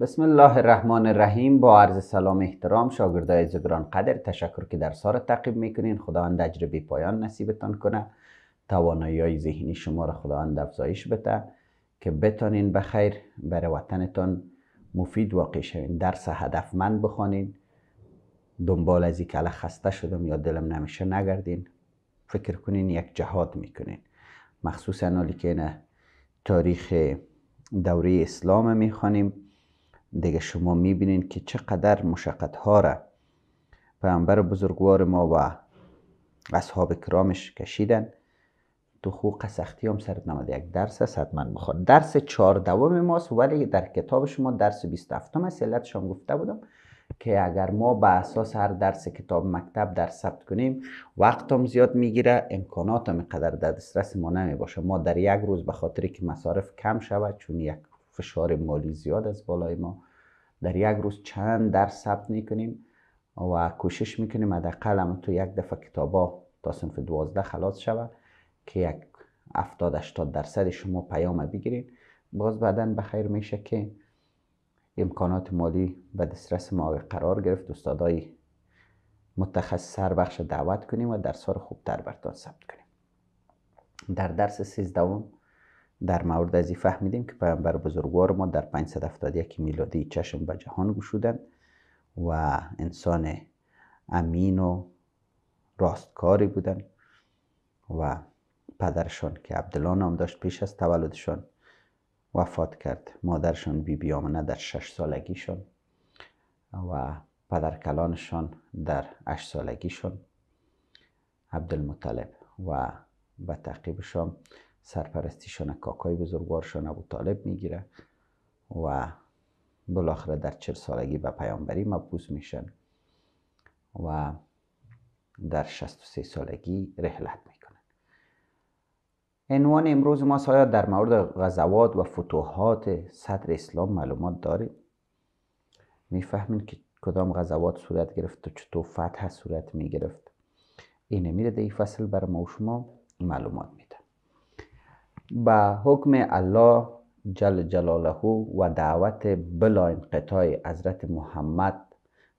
بسم الله الرحمن الرحیم با عرض سلام احترام شاگردای زگران قدر تشکر که در ها را تعقیب میکنین خداوند اجر بی پایان نصیبتان کنه توانایی های ذهنی شما را خداوند افزایش بده که بتانین بخیر خیر بر وطنتان مفید واقع شوین درس هدفمند بخوانین دنبال از اینکه خسته شدم یا دلم نمیشه نگردین فکر کنین یک جهاد میکنین مخصوصا حالی که تاریخ دوره اسلام میخوانیم دیگه شما میبینین که چقدر مشقت ها را پیامبر بزرگوار ما و اصحاب کرامش کشیدن تو خوق سختی هم سرت نمده یک درس است من میخواد درس دوم ماست ولی در کتاب شما درس 27 است شما گفته بودم که اگر ما به اساس هر درس کتاب مکتب در ثبت کنیم وقت هم زیاد میگیره امکانات هم قدر در دسترس ما نمی باشه ما در یک روز به خاطر که مصارف کم شود چون یک فشار مالی زیاد از بالای ما در یک روز چند درس ثبت میکنیم و کوشش میکنیم حداقل هم تو یک دفعه کتابا تا صنف دوازده خلاص شوه که یک هفتاد هشتاد درصد شما پیام بگیرین باز بعدا بخیر میشه که امکانات مالی به دسترس ما قرار گرفت استادای متخصص سر بخش دعوت کنیم و درس ها رو خوبتر برتان ثبت کنیم در درس سیزدهم در مورد ازی فهمیدیم که پیامبر بزرگوار ما در 571 میلادی چشم به جهان گشودند و انسان امین و راستکاری بودند و پدرشان که عبدالله نام داشت پیش از تولدشان وفات کرد مادرشان بی بی آمنه در شش سالگیشان و پدر کلانشان در هشت سالگیشان عبدالمطلب و به تعقیبشان سرپرستیشان کاکای بزرگوارشان ابو طالب میگیره و بالاخره در چل سالگی به پیامبری مبوس میشن و در 63 سالگی رحلت میکنن عنوان امروز ما سایا در مورد غزوات و فتوحات صدر اسلام معلومات داریم میفهمین که کدام غزوات صورت گرفت و چطور فتح صورت میگرفت اینه میره در این فصل بر ما شما معلومات میده به حکم الله جل جلاله و دعوت بلا انقطاع حضرت محمد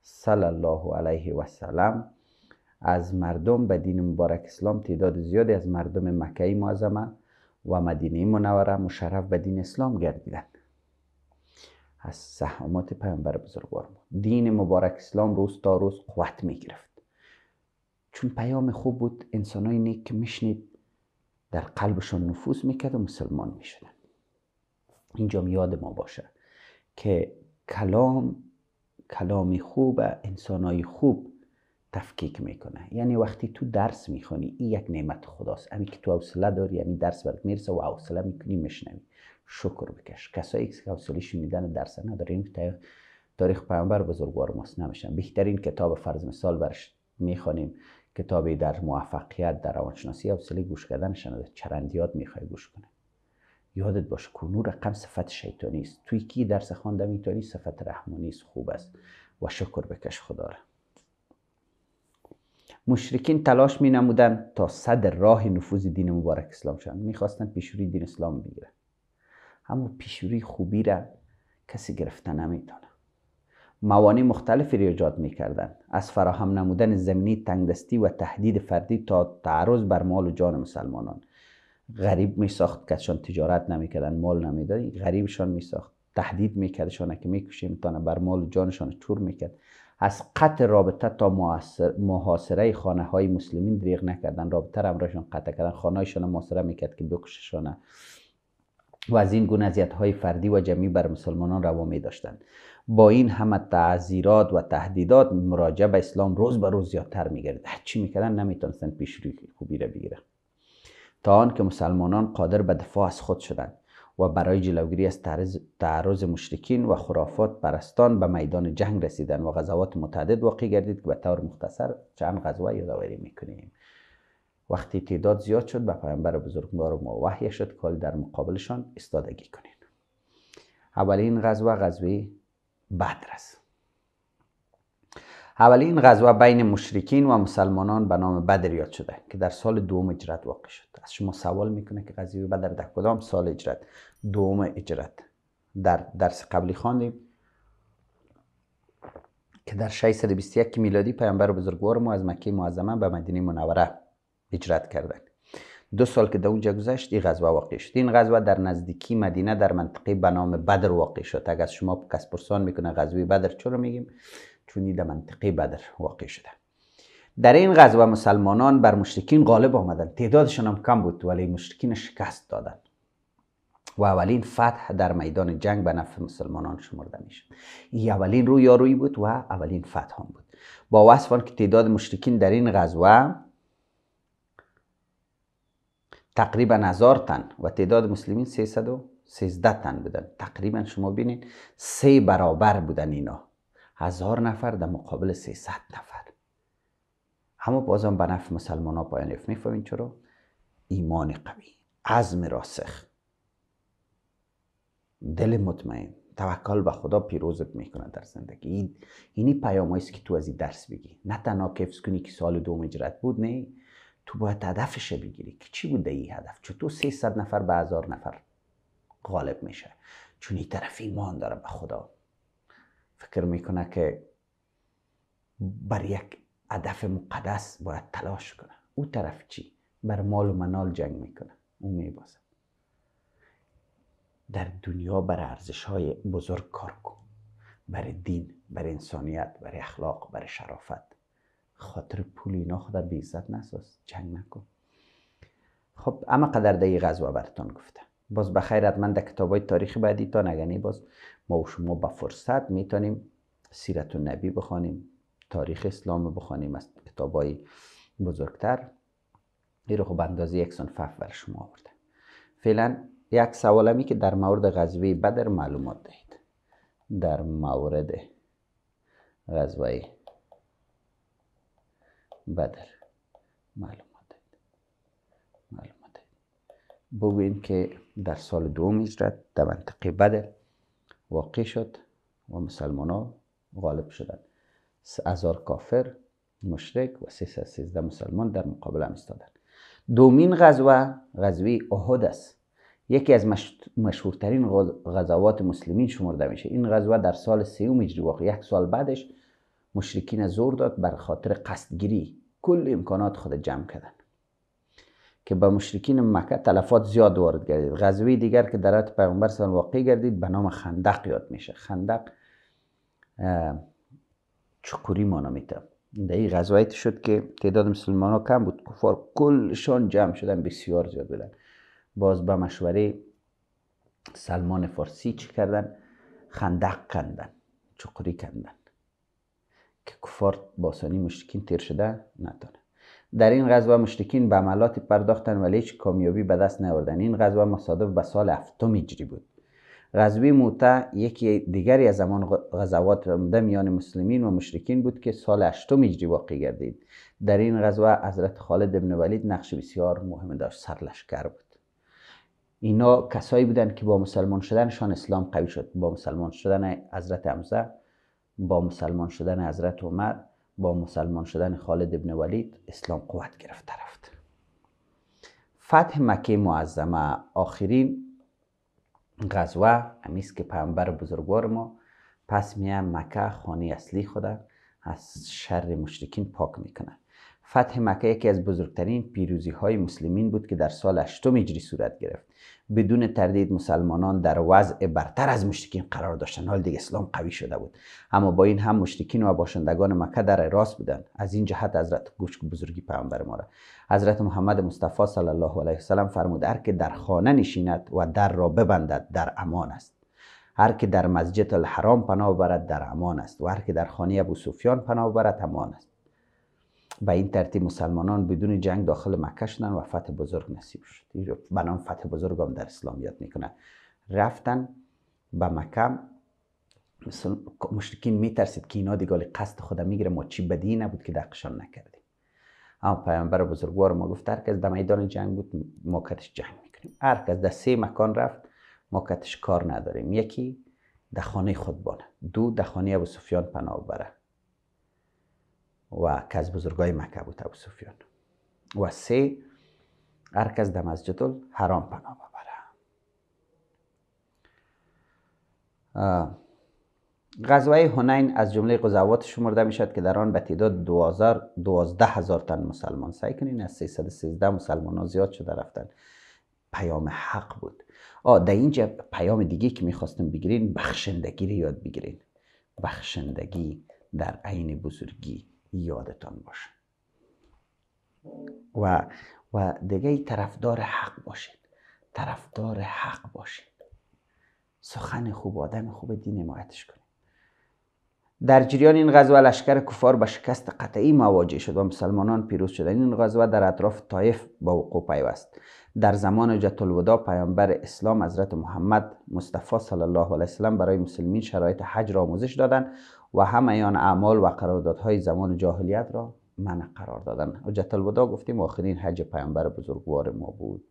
صلی الله علیه و سلم از مردم به دین مبارک اسلام تعداد زیادی از مردم مکه معظمه و مدینه منوره مشرف به دین اسلام گردیدند از سهامات پیامبر بزرگوار دین مبارک اسلام روز تا روز قوت می گرفت چون پیام خوب بود انسانای نیک میشنید در قلبشان نفوذ میکرد و مسلمان میشدن اینجا یاد ما باشه که کلام کلام خوب انسانای خوب تفکیک میکنه یعنی وقتی تو درس میخونی این یک نعمت خداست امی که تو حوصله داری امی یعنی درس برات میرسه و حوصله میکنی میشنوی شکر بکش کسایی که حوصله میدن درس نداره این تاریخ پیامبر بزرگوار ماست نمیشن بهترین کتاب فرض مثال برش میخونیم کتابی در موفقیت در روانشناسی حوصله گوش کردن شنده چرندیات میخوای گوش کنه یادت باش کنو رقم صفت شیطانی است توی کی درس خوانده میتونی صفت رحمانی است خوب است و شکر بکش خدا را مشرکین تلاش می نمودن تا صد راه نفوذ دین مبارک اسلام شوند میخواستن پیشوری دین اسلام بگیرن اما پیشوری خوبی را کسی گرفته نمیتونه موانع مختلفی را ایجاد میکردند از فراهم نمودن زمینی تنگدستی و تهدید فردی تا تعرض بر مال و جان مسلمانان غریب می ساخت کسشان تجارت نمیکردن مال نمیداد غریبشان می ساخت تهدید میکردشان که میکشیم تا بر مال و جانشان چور میکرد از قطع رابطه تا محاصره خانه های مسلمین دریغ نکردن رابطه را امرشان قطع کردن خانه هایشان محاصره میکرد که بکششانه و از این گونه اذیت های فردی و جمعی بر مسلمانان روا می داشتند با این همه تعذیرات و تهدیدات مراجعه به اسلام روز به روز زیادتر می گرد هرچی میکردن نمیتونستند پیش خوبی را بگیرند تا آنکه مسلمانان قادر به دفاع از خود شدند و برای جلوگیری از تعرض مشرکین و خرافات پرستان به میدان جنگ رسیدند و غزوات متعدد واقع گردید که به طور مختصر چند غزوه یادآوری میکنیم وقتی تعداد زیاد شد به پیامبر بزرگوار ما وحی شد کال در مقابلشان استادگی کنین اولین غزوه غزوه بدر است اولین غزوه بین مشرکین و مسلمانان به نام بدر یاد شده که در سال دوم اجرت واقع شد از شما سوال میکنه که غزوه بدر در کدام سال اجرت دوم اجرت در درس قبلی خواندیم که در 621 میلادی پیامبر بزرگوار ما از مکه معظمه به مدینه منوره هجرت کردن دو سال که دو اونجا گذشت این غزوه واقع شد این غزوه در نزدیکی مدینه در منطقه به نام بدر واقع شد اگر از شما کس پرسان میکنه غزوه بدر چرا میگیم چون در منطقه بدر واقع شده در این غزوه مسلمانان بر مشرکین غالب آمدند تعدادشان هم کم بود ولی مشرکین شکست دادند و اولین فتح در میدان جنگ به نفع مسلمانان شمرده میشه این اولین روی بود و اولین فتح هم بود با وصف که تعداد مشرکین در این غزوه تقریبا هزار تن و تعداد مسلمین 313 تن بودن تقریبا شما بینید سه برابر بودن اینا هزار نفر در مقابل 300 نفر اما بازم به نفر مسلمان ها پایان رفت میفهمین چرا؟ ایمان قوی عزم راسخ دل مطمئن توکل به خدا پیروزت میکنه در زندگی این اینی پیام است که تو از این درس بگی نه تنها کفز کنی که سال دوم اجرت بود نه تو باید هدفش بگیری که چی بوده این هدف تو 300 نفر به هزار نفر غالب میشه چون این طرف ایمان داره به خدا فکر میکنه که بر یک هدف مقدس باید تلاش کنه او طرف چی بر مال و منال جنگ میکنه او میبازه در دنیا بر ارزش های بزرگ کار کن بر دین بر انسانیت بر اخلاق بر شرافت خاطر پول اینا خدا بیزت نساز جنگ نکن خب اما قدر دهی غزوه براتون گفتم باز بخیر من در کتاب های تاریخ بعدی تا نگنی باز ما و شما به فرصت میتونیم سیرت النبی بخوانیم تاریخ اسلام بخوانیم از کتاب های بزرگتر این رو خب اندازه سن فف بر شما آورده فعلا یک همی که در مورد غزوه بدر معلومات دهید در مورد غزوه بدر معلومه بگوییم که در سال دوم هجرت در منطقه بدر واقع شد و مسلمان ها غالب شدند هزار کافر مشرک و 313 مسلمان در مقابل هم ایستادند دومین غزوه غزوه احد است یکی از مشهورترین غزوات مسلمین شمرده میشه این غزوه در سال سیوم هجری واقع یک سال بعدش مشرکین زور داد بر خاطر قصدگیری کل امکانات خود جمع کردن که به مشرکین مکه تلفات زیاد وارد گردید غزوی دیگر که در پیغمبر واقعی واقع گردید به نام خندق یاد میشه خندق چکوری مانا نمیتم در این غزویت شد که تعداد مسلمان ها کم بود کفار کلشان جمع شدن بسیار زیاد بودن باز به مشوره سلمان فارسی چی کردن خندق کندن چکوری کندن که کفار باسانی مشرکین تیر شده نتانه در این غزوه مشرکین به عملاتی پرداختن ولی هیچ کامیابی به دست نوردن این غزوه مصادف به سال هفتم هجری بود غزوه موته یکی دیگری از زمان غزوات عمده میان مسلمین و مشرکین بود که سال هشتم هجری واقع گردید در این غزوه حضرت خالد ابن ولید نقش بسیار مهم داشت سرلشکر بود اینا کسایی بودند که با مسلمان شدنشان اسلام قوی شد با مسلمان شدن حضرت حمزه با مسلمان شدن حضرت عمر با مسلمان شدن خالد ابن ولید اسلام قوت گرفته رفت فتح مکه معظمه آخرین غزوه امیست که پیامبر بزرگوار ما پس میان مکه خانه اصلی خود از شر مشرکین پاک میکنه فتح مکه یکی از بزرگترین پیروزی های مسلمین بود که در سال 8 هجری صورت گرفت بدون تردید مسلمانان در وضع برتر از مشتکین قرار داشتن حال دیگه اسلام قوی شده بود اما با این هم مشتکین و باشندگان مکه در راست بودند از این جهت حضرت گوش بزرگی پیامبر ما را حضرت محمد مصطفی صلی الله علیه وسلم فرمود هر که در خانه نشیند و در را ببندد در امان است هر که در مسجد الحرام پناه برد در امان است و هر که در خانه ابو سفیان پناه برد امان است به این ترتیب مسلمانان بدون جنگ داخل مکه شدن و فتح بزرگ نصیب شد به فتح بزرگ هم در اسلام یاد میکنن رفتن به مکه مثل مشرکین میترسید که اینا قصد خدا میگیره ما چی بدی نبود که دقشان نکردیم اما پیامبر بزرگوار ما گفت هر کس در میدان جنگ بود ما کتش جنگ میکنیم هر کس در سه مکان رفت ما کتش کار نداریم یکی در خانه خود بانه دو در خانه ابو سفیان پناه بره و که از بزرگای مکه بود ابو سفیان و سه هر کس در مسجد الحرام پناه ببره غزوه هنین از جمله غزوات شمرده می که در آن به تعداد دوازده هزار تن مسلمان سعی کنین از 313 مسلمان ها زیاد شده رفتن پیام حق بود آ در اینجا پیام دیگه که میخواستم بگیرین بخشندگی رو یاد بگیرین بخشندگی در عین بزرگی یادتان باشه و و دیگه طرفدار حق باشید طرفدار حق باشید سخن خوب آدم خوب دین حمایتش کنید در جریان این غزوه لشکر کفار به شکست قطعی مواجه شد و مسلمانان پیروز شدند این غزوه در اطراف طایف با وقوع پیوست در زمان حجت ودا پیامبر اسلام حضرت محمد مصطفی صلی الله علیه وسلم برای مسلمین شرایط حج را آموزش دادند و همه آن اعمال و قراردادهای زمان جاهلیت را منع قرار دادن حجت الوداع گفتیم آخرین حج پیامبر بزرگوار ما بود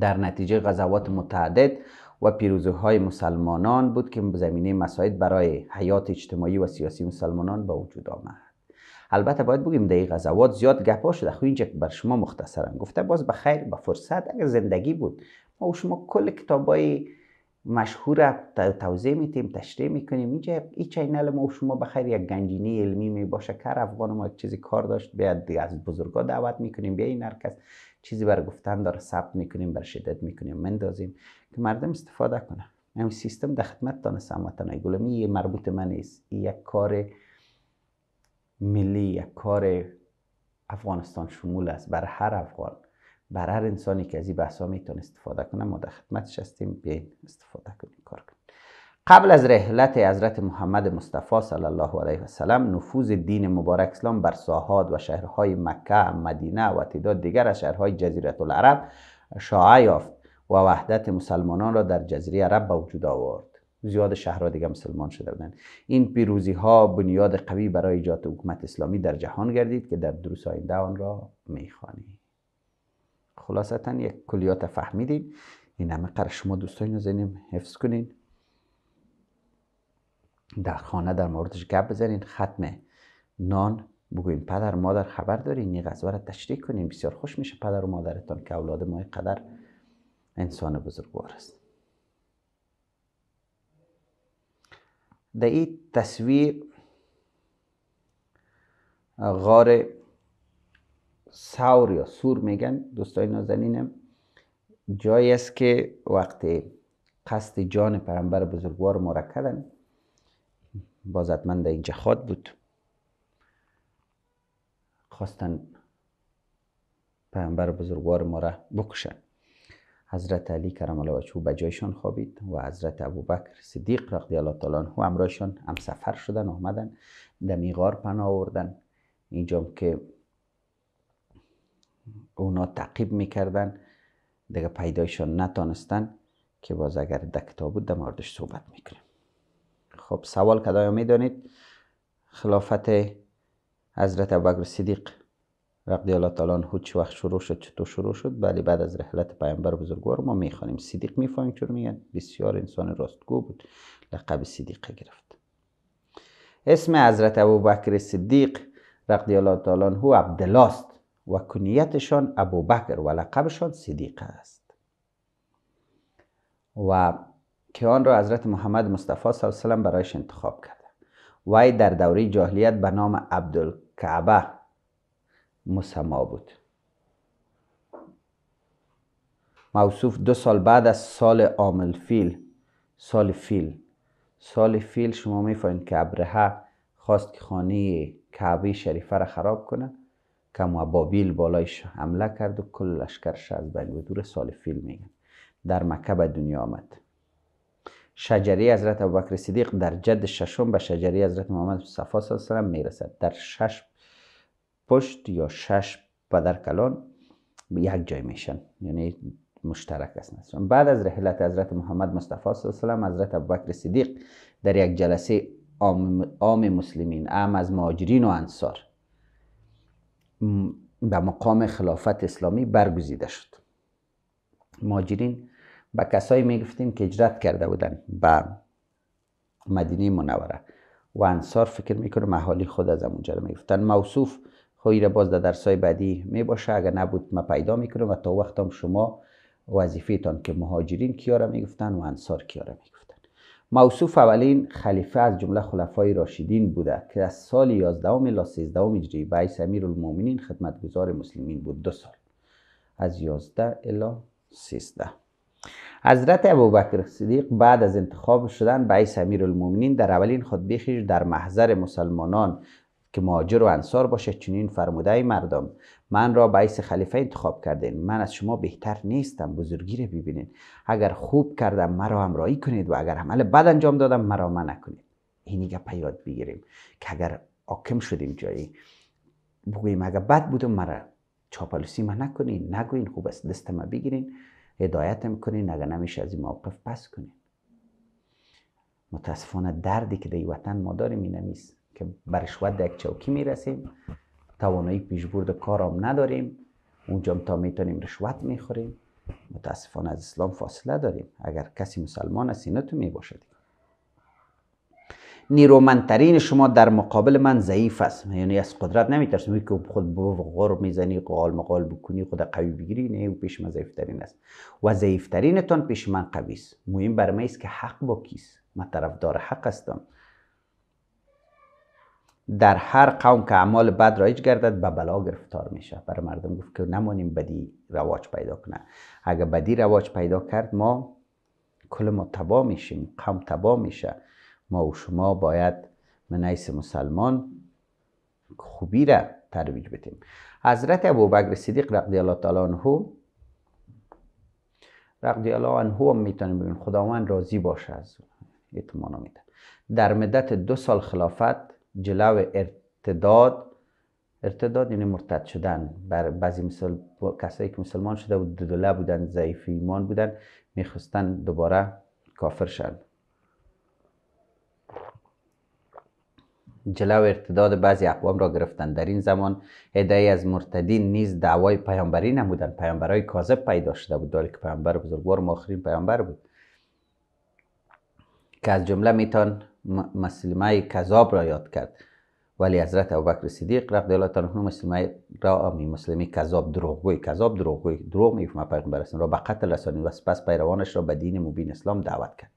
در نتیجه غزوات متعدد و پیروزه های مسلمانان بود که زمینه مساعد برای حیات اجتماعی و سیاسی مسلمانان به وجود آمد البته باید بگیم در این زیاد گپا شده خو خب اینجا بر شما مختصرم گفته باز به خیر به فرصت اگر زندگی بود ما و شما کل کتابای مشهور توضیح میتیم تشریح میکنیم اینجا این چینل ما و شما بخیر یک گنجینه علمی میباشه کار افغان ما چیزی کار داشت بیاد از بزرگا دعوت میکنیم بیا این هرکس چیزی بر گفتن داره ثبت میکنیم بر شدت میکنیم مندازیم که مردم استفاده کنه این سیستم در خدمت تان سمتن گلمی مربوط من است یک کار ملی یک کار افغانستان شمول است بر هر افغان بر هر انسانی که از این بحث ها میتونه استفاده کنه ما در خدمت هستیم بیاین استفاده کنیم کار قبل از رحلت حضرت محمد مصطفی صلی الله علیه و سلم نفوذ دین مبارک اسلام بر ساحات و شهرهای مکه، مدینه و تعداد دیگر از شهرهای جزیره العرب شایع یافت و وحدت مسلمانان را در جزیره عرب به وجود آورد زیاد شهرها دیگه مسلمان شده بودند این پیروزی ها بنیاد قوی برای ایجاد حکومت اسلامی در جهان گردید که در دروس آینده آن را میخوانیم خلاصتا یک کلیات فهمیدیم این همه قرار شما دوستان زنیم حفظ کنین در خانه در موردش گپ بزنین ختم نان بگوین پدر مادر خبر دارین این غذا را تشریح کنین بسیار خوش میشه پدر و مادرتان که اولاد ما قدر انسان بزرگوار است در این تصویر غار سور یا سور میگن دوستای نازنینم جایی است که وقت قصد جان پیغمبر بزرگوار ما را کردن باز در اینجا خواد بود خواستن پیغمبر بزرگوار ما را بکشن حضرت علی کرم الله وجهو به جایشان خوابید و حضرت ابوبکر صدیق رضی الله تعالی عنه همراهشان هم سفر شدن آمدن در میغار پناه آوردن اینجا که اونا تعقیب میکردن دیگه پیدایشان نتانستن که باز اگر در کتاب بود در موردش صحبت میکنیم خب سوال کدایا میدانید خلافت حضرت ابوبکر صدیق رضی الله تعالی عنه چه وقت شروع شد چطور شروع شد ولی بله، بعد از رحلت پیامبر بزرگوار ما میخوانیم صدیق میفهمیم چرا میگن بسیار انسان راستگو بود لقب صدیقه گرفت اسم حضرت ابوبکر صدیق رضی الله تعالی عنه عبدالله و کنیتشان ابوبکر و لقبشان صدیق است و که آن را حضرت محمد مصطفی صلی الله علیه و برایش انتخاب کرد وای در دوره جاهلیت به نام عبدالکعبه مسما بود موصوف دو سال بعد از سال عامل فیل سال فیل سال فیل شما میفهمید که ابرهه خواست که خانه کعبه شریفه را خراب کنه و بابیل بالایش حمله کرد و کل لشکرش از بین به دور سال فیل میگن در مکه به دنیا آمد شجری حضرت ابوبکر صدیق در جد ششم به شجری حضرت محمد صفا صلی علیه میرسد در شش پشت یا شش پدر کلان یک جای میشن یعنی مشترک است بعد از رحلت حضرت محمد مصطفی صلی الله علیه و حضرت ابوبکر صدیق در یک جلسه عام مسلمین عام از مهاجرین و انصار به مقام خلافت اسلامی برگزیده شد مهاجرین به کسایی میگفتیم که هجرت کرده بودن به مدینه منوره و انصار فکر میکنه محالی خود از اونجا رو میگفتن موصوف خب، را باز در درس بعدی می باشه اگر نبود ما پیدا میکنم و تا هم شما تان که مهاجرین کیاره میگفتن و انصار کیاره میگفتن موصوف اولین خلیفه از جمله خلفای راشدین بوده که از سال 11 الی 13 هجری به امیر المومنین خدمتگزار مسلمین بود دو سال از 11 الی 13 حضرت ابوبکر صدیق بعد از انتخاب شدن به امیر در اولین خطبه خیش در محضر مسلمانان که مهاجر و انصار باشه چنین فرموده ای مردم من را بایس خلیفه انتخاب کردین من از شما بهتر نیستم بزرگی را ببینین اگر خوب کردم مرا همراهی کنید و اگر عمل بد انجام دادم مرا من نکنید اینی گپ یاد بگیریم که اگر آکم شدیم جایی بگوییم اگر بد بودم مرا چاپلوسی من نکنین نگوین خوب است دست ما بگیرین هدایتم کنین اگر نمیشه از این موقف پس کنید متاسفانه دردی که در وطن ما داریم که برشوت در یک چوکی میرسیم توانایی پیش پیشبرد کارم نداریم اونجا تا میتونیم رشوت میخوریم متاسفانه از اسلام فاصله داریم اگر کسی مسلمان است اینا تو میباشد نیرومندترین شما در مقابل من ضعیف است یعنی از قدرت نمیترسیم که خود و غور میزنی قال مقال بکنی خود قوی بگیری نه او پیش من ضعیفترین است و ضعیفترینتان پیش من قوی است مهم بر است که حق با کیست من طرفدار حق هستم در هر قوم که اعمال بد رایج گردد به بلا گرفتار میشه برای مردم گفت که نمانیم بدی رواج پیدا کنه اگر بدی رواج پیدا کرد ما کل ما تبا میشیم قوم تبا میشه ما و شما باید منعیس مسلمان خوبی را ترویج بتیم. حضرت بگر صدیق رضی الله تعالی عنه رضی الله عنه هم میتونیم ببین خداوند راضی باشه از اطمینان میده در مدت دو سال خلافت جلو ارتداد ارتداد یعنی مرتد شدن بر بعضی مثال، کسایی که مسلمان شده بود دوله بودن ضعیف ایمان بودن میخواستن دوباره کافر شن جلو ارتداد بعضی اقوام را گرفتن در این زمان ادعی از مرتدین نیز دعوای پیامبری نمودن پیامبرای کاذب پیدا شده بود داره که پیامبر بزرگوار آخرین پیامبر بود که از جمله میتان مسلمه کذاب را یاد کرد ولی حضرت ابوبکر صدیق رضی الله تعالی عنه مسلمه را می کذاب دروغگوی کذاب دروغگوی دروغ میفهمه پیغمبر اسلام را به قتل رسانید و سپس پیروانش را به دین مبین اسلام دعوت کرد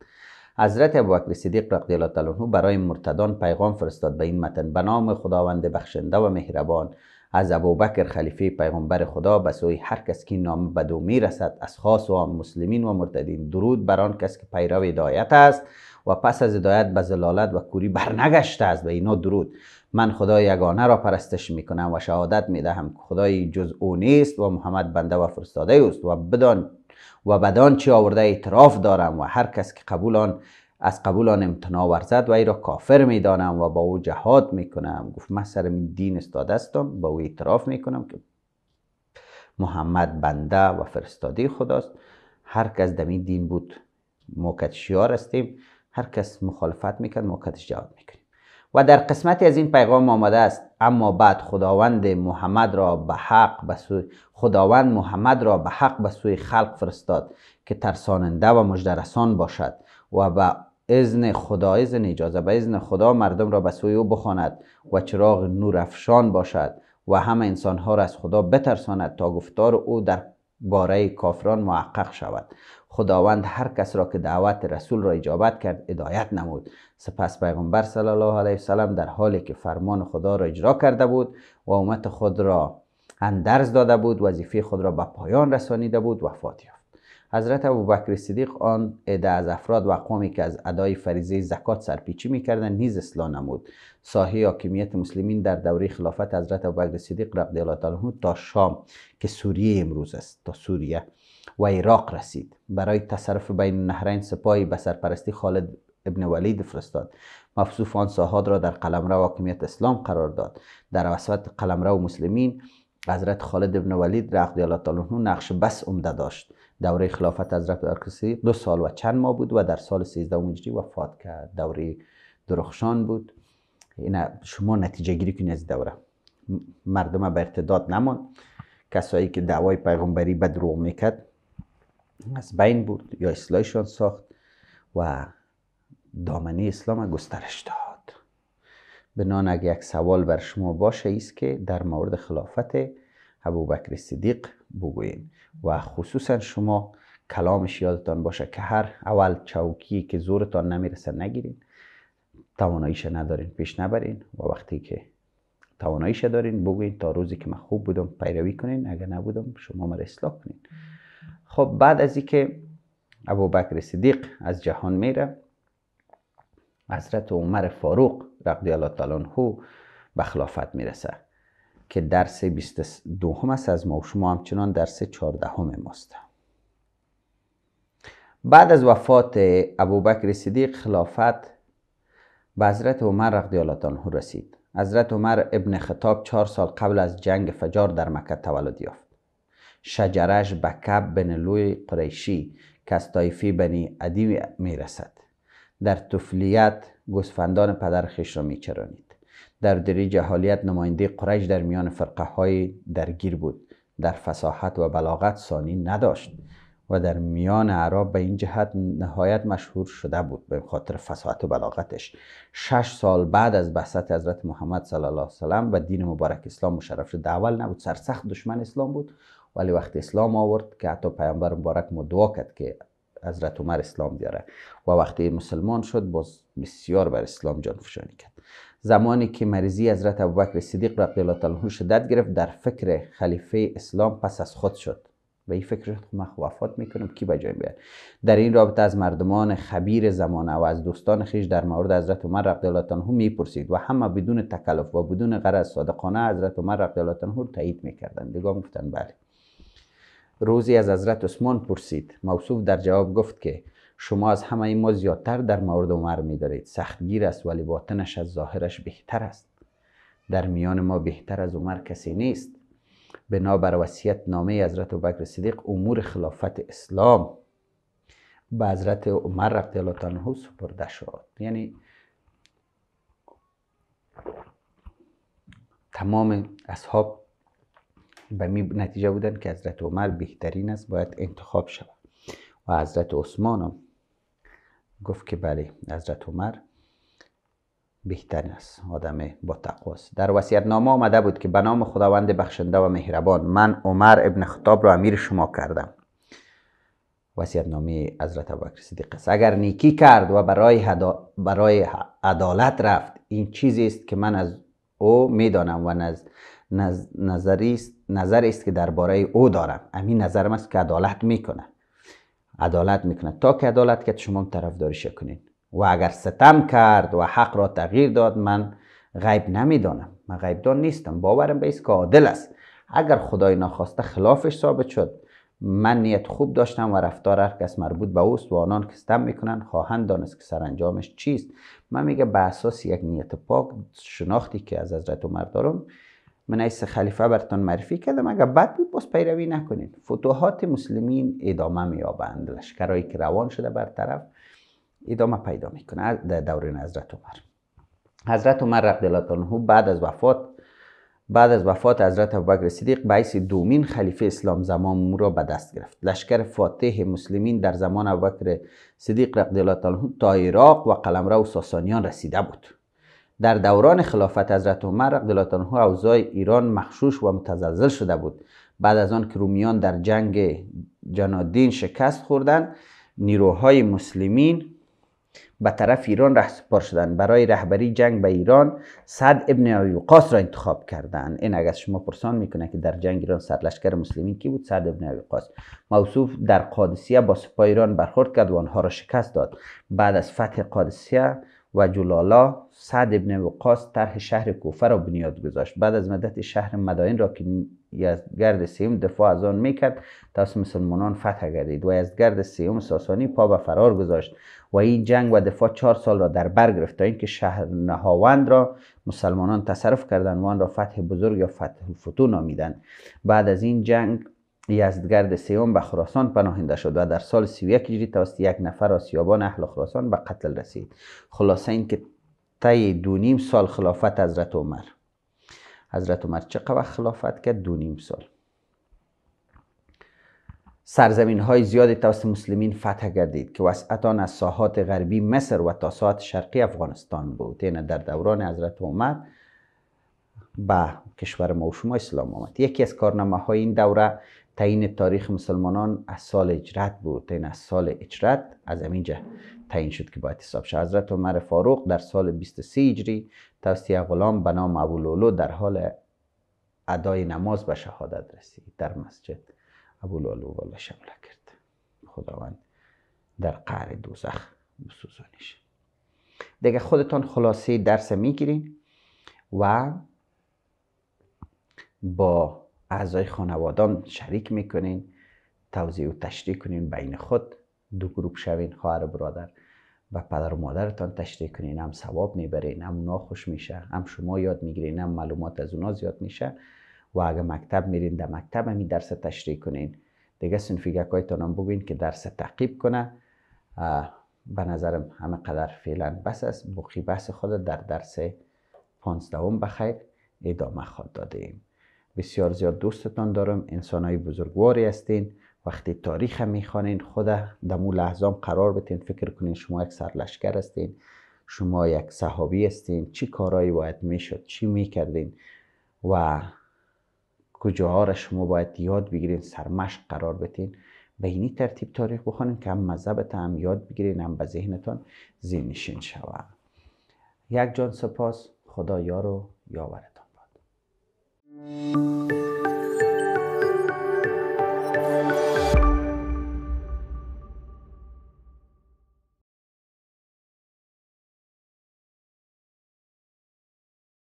حضرت ابوبکر صدیق رضی الله تعالی برای مرتدان پیغام فرستاد به این متن به نام خداوند بخشنده و مهربان از ابوبکر خلیفه پیغمبر خدا به سوی هر کس که نام به دو میرسد از خاص و مسلمین و مرتدین درود بر آن کس که پیرو هدایت است و پس از هدایت به زلالت و کوری برنگشته است به اینا درود من خدای یگانه را پرستش می کنم و شهادت میدهم که خدای جز او نیست و محمد بنده و فرستاده است و بدان و بدان چی آورده اعتراف دارم و هر کس که قبول آن از قبول آن امتناع ورزد و ای را کافر میدانم و با او جهاد میکنم گفت من سر دین استاده استم با او اعتراف میکنم که محمد بنده و فرستاده خداست هر کس دمی دین بود ما شیار هستیم هر کس مخالفت ما کدش جواب میکنیم و در قسمتی از این پیغام آمده است اما بعد خداوند محمد را به حق به سوی خداوند محمد را به حق به سوی خلق فرستاد که ترساننده و مجدرسان باشد و به اذن خدا اذن اجازه به اذن خدا مردم را به سوی او بخواند و چراغ نور افشان باشد و همه انسانها را از خدا بترساند تا گفتار او در باره کافران محقق شود خداوند هر کس را که دعوت رسول را اجابت کرد ادایت نمود سپس پیغمبر صلی الله علیه وسلم در حالی که فرمان خدا را اجرا کرده بود و امت خود را اندرز داده بود وظیفه خود را به پایان رسانیده بود وفات یافت حضرت بکر صدیق آن عده از افراد و قومی که از ادای فریضه زکات سرپیچی میکردند نیز اصلاح نمود ساحه حاکمیت مسلمین در دوره خلافت حضرت ابوبکر صدیق رضی الله عنه تا شام که سوریه امروز است تا سوریه و عراق رسید برای تصرف بین نهرین سپاهی به سرپرستی خالد ابن ولید فرستاد مفصوف آن ساحات را در قلمرو حاکمیت اسلام قرار داد در وسط قلمرو مسلمین حضرت خالد ابن ولید رضی الله نقش بس عمده داشت دوره خلافت حضرت ارکسی دو سال و چند ماه بود و در سال 13 هجری وفات کرد دوره درخشان بود اینا شما نتیجه گیری کنید از دوره مردم به ارتداد نمان کسایی که دعوای پیغمبری به دروغ میکرد از بین بود یا اصلاحشان ساخت و دامنه اسلام گسترش داد نان اگه یک سوال بر شما باشه ایست که در مورد خلافت ابو بکر صدیق بگوین و خصوصا شما کلامش یادتان باشه که هر اول چوکی که زورتان نمیرسه نگیرین تواناییش ندارین پیش نبرین و وقتی که تواناییش دارین بگوین تا روزی که من خوب بودم پیروی کنین اگر نبودم شما مرا اصلاح کنین خب بعد از اینکه ابو بکر صدیق از جهان میره حضرت عمر فاروق رضی الله تعالی به خلافت میرسه که درس 22 هم است از ما و شما همچنان درس 14 هم ماست بعد از وفات ابوبکر صدیق خلافت به حضرت عمر رضی الله رسید حضرت عمر ابن خطاب چهار سال قبل از جنگ فجار در مکه تولد یافت شجرش به کب بن لوی قریشی که از طایفه بنی عدی میرسد در طفلیت گوسفندان پدر خیش را میچرانید در دری جهالیت نماینده قریش در میان فرقه های درگیر بود در فساحت و بلاغت سانی نداشت و در میان عرب به این جهت نهایت مشهور شده بود به خاطر فساحت و بلاغتش شش سال بعد از بحثت حضرت محمد صلی الله علیه و دین مبارک اسلام مشرف شد اول نبود سرسخت دشمن اسلام بود ولی وقت اسلام آورد که حتی پیامبر مبارک مدعا کرد که حضرت عمر اسلام بیاره و وقتی مسلمان شد باز بسیار بر اسلام جانفشانی کرد زمانی که مریضی حضرت ابوبکر صدیق رضی الله عنه شدت گرفت در فکر خلیفه اسلام پس از خود شد و این فکر من خب وفات میکنم کی به جای بیاد در این رابطه از مردمان خبیر زمانه و از دوستان خیش در مورد حضرت عمر رضی الله عنه میپرسید و همه بدون تکلف و بدون غرض صادقانه حضرت عمر رضی الله عنه تایید میکردند دیگه گفتن بله روزی از حضرت عثمان پرسید موصوف در جواب گفت که شما از همه ما زیادتر در مورد عمر میدارید سختگیر است ولی باطنش از ظاهرش بهتر است در میان ما بهتر از عمر کسی نیست بنابر وصیت نامه حضرت بکر صدیق امور خلافت اسلام به حضرت عمر رضی الله عنه سپرده شد یعنی تمام اصحاب به می نتیجه بودن که حضرت عمر بهترین است باید انتخاب شود و حضرت عثمان هم گفت که بله حضرت عمر بهترین است آدم با تقواست در وصیت نامه آمده بود که به نام خداوند بخشنده و مهربان من عمر ابن خطاب را امیر شما کردم وصیت نامه حضرت ابوبکر صدیق است اگر نیکی کرد و برای برای عدالت رفت این چیزی است که من از او میدانم و نز... نز... نظری است نظر است که درباره او دارم امی نظرم است که عدالت میکنه عدالت میکنه تا که عدالت کرد شما هم طرفداریش کنید. و اگر ستم کرد و حق را تغییر داد من غیب نمیدانم من غیبدان نیستم باورم به که عادل است اگر خدای ناخواسته خلافش ثابت شد من نیت خوب داشتم و رفتار هر کس مربوط به اوست و آنان که ستم میکنن خواهند دانست که سرانجامش چیست من میگه به اساس یک نیت پاک شناختی که از حضرت عمر دارم من ایس خلیفه برتان معرفی کردم اگر بد بود باز پیروی نکنید فتوحات مسلمین ادامه مییابند لشکرهایی که روان شده بر طرف ادامه پیدا میکنه در دوران حضرت عمر حضرت عمر رضی الله بعد از وفات بعد از وفات حضرت ابوبکر صدیق بایس دومین خلیفه اسلام زمان مو را به دست گرفت لشکر فاتح مسلمین در زمان ابوبکر صدیق رضی الله تا عراق و قلمرو ساسانیان رسیده بود در دوران خلافت حضرت عمر دلاتان هو اوضاع ایران مخشوش و متزلزل شده بود بعد از آن که رومیان در جنگ جنادین شکست خوردند نیروهای مسلمین به طرف ایران رهسپار شدند برای رهبری جنگ به ایران صد ابن ایوقاس را انتخاب کردند این اگر شما پرسان میکنه که در جنگ ایران سرلشکر مسلمین کی بود صد ابن ایوقاس موصوف در قادسیه با سپاه ایران برخورد کرد و آنها را شکست داد بعد از فتح قادسیه و جلالا سعد ابن وقاص طرح شهر کوفه را بنیاد گذاشت بعد از مدت شهر مدائن را که یزدگرد سیم دفاع از آن میکرد تا مسلمانان فتح گردید و یزدگرد سیم ساسانی پا به فرار گذاشت و این جنگ و دفاع چهار سال را در بر گرفت تا اینکه شهر نهاوند را مسلمانان تصرف کردند و آن را فتح بزرگ یا فتح الفتو نامیدند بعد از این جنگ یزدگرد سیوم به خراسان پناهنده شد و در سال 31 هجری توسط یک نفر آسیابان اهل خراسان به قتل رسید خلاصه این که طی دو نیم سال خلافت حضرت عمر حضرت عمر چه خلافت کرد دو نیم سال سرزمین های زیادی توسط مسلمین فتح گردید که وسعت آن از ساحات غربی مصر و تا ساحات شرقی افغانستان بود این یعنی در دوران حضرت عمر به کشور ما و شما اسلام آمد یکی از کارنامه های این دوره تعین تاریخ مسلمانان از سال اجرت بود تعیین از سال اجرت از همین تعین تعیین شد که باید حساب شد حضرت عمر فاروق در سال 23 هجری توسط غلام به نام ابولولو در حال ادای نماز به شهادت رسید در مسجد ابولولو والا شمله کرد خداوند در قهر دوزخ بسوزانش دیگه خودتان خلاصه درس میگیرین و با اعضای خانوادان شریک میکنین توضیح و تشریح کنین بین خود دو گروپ شوین خواهر برادر و پدر و مادرتان تشریح کنین هم ثواب میبرین هم اونا خوش میشه هم شما یاد میگیرین هم معلومات از اونا زیاد میشه و اگه مکتب میرین در مکتب همی درس تشریح کنین دیگه هایتان هم بگوین که درس تعقیب کنه به نظرم همه قدر فعلا بس است بخی بحث خود در درس پانزدهم بخیر ادامه خود دادیم بسیار زیاد دوستتان دارم انسانهای بزرگواری هستین وقتی تاریخ میخوانین خود دمو لحظام قرار بتین فکر کنین شما یک سرلشکر هستین شما یک صحابی هستین چی کارایی باید میشد چی میکردین و کجاها را شما باید یاد بگیرین سرمشق قرار بتین به اینی ترتیب تاریخ بخوانین که هم مذهبت هم یاد بگیرین هم به ذهنتان زینشین شود یک جان سپاس خدا یارو یاورد Música